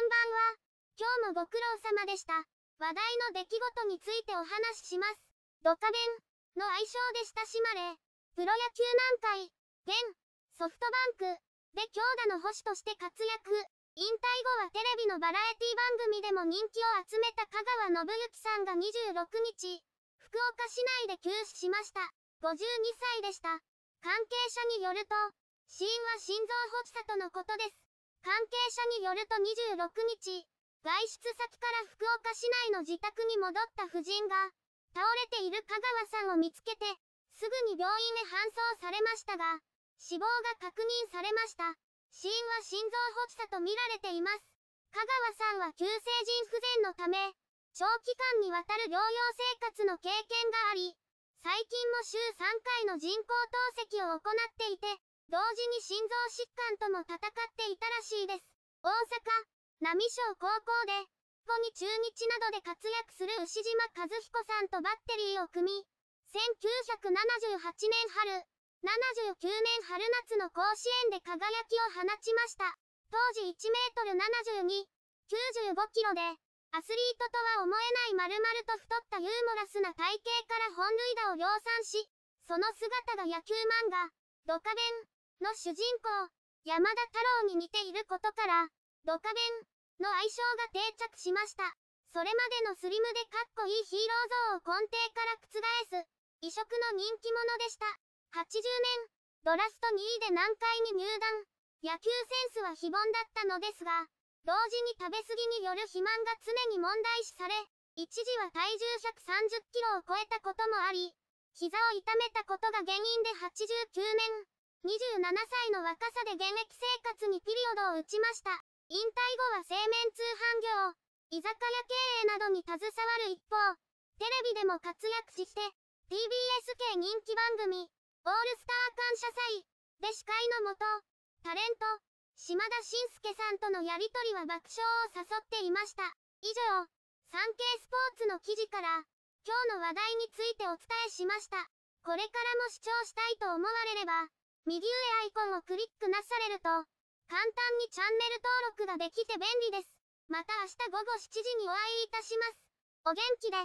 んばんは。今日もご苦労様でした。話題の出来事についてお話しします。ドカベンの愛称で親しまれ、プロ野球南海、現、ソフトバンク、で強打の捕手として活躍。引退後はテレビのバラエティ番組でも人気を集めた香川信之さんが26日、福岡市内で急死しました。52歳でした。関係者によると、死因は心臓発作とのことです。関係者によると26日、外出先から福岡市内の自宅に戻った夫人が、倒れている香川さんを見つけて、すぐに病院へ搬送されましたが、死亡が確認されました。死因は心臓発作とみられています。香川さんは急性腎不全のため、長期間にわたる療養生活の経験があり、最近も週3回の人工透析を行っていて、同時に心臓疾患とも戦っていたらしいです。大阪、浪商高校で、後に中日などで活躍する牛島和彦さんとバッテリーを組み、1978年春、79年春夏の甲子園で輝きを放ちました。当時1メートル72、95キロで、アスリートとは思えない丸々と太ったユーモラスな体型から本塁打を量産し、その姿が野球漫画、ドカベン、の主人公、山田太郎に似ていることから、ドカベンの愛称が定着しました。それまでのスリムでかっこいいヒーロー像を根底から覆す、異色の人気者でした。80年、ドラスト2位で難解に入団。野球センスは非凡だったのですが、同時に食べ過ぎによる肥満が常に問題視され、一時は体重130キロを超えたこともあり、膝を痛めたことが原因で89年、27歳の若さで現役生活にピリオドを打ちました。引退後は製麺通販業、居酒屋経営などに携わる一方、テレビでも活躍して、TBS 系人気番組、オールスター感謝祭で司会のもと、タレント、島田紳介さんとのやりとりは爆笑を誘っていました。以上、サンケイスポーツの記事から、今日の話題についてお伝えしました。これからも視聴したいと思われれば、右上アイコンをクリックなされると、簡単にチャンネル登録ができて便利です。また明日午後7時にお会いいたします。お元気で。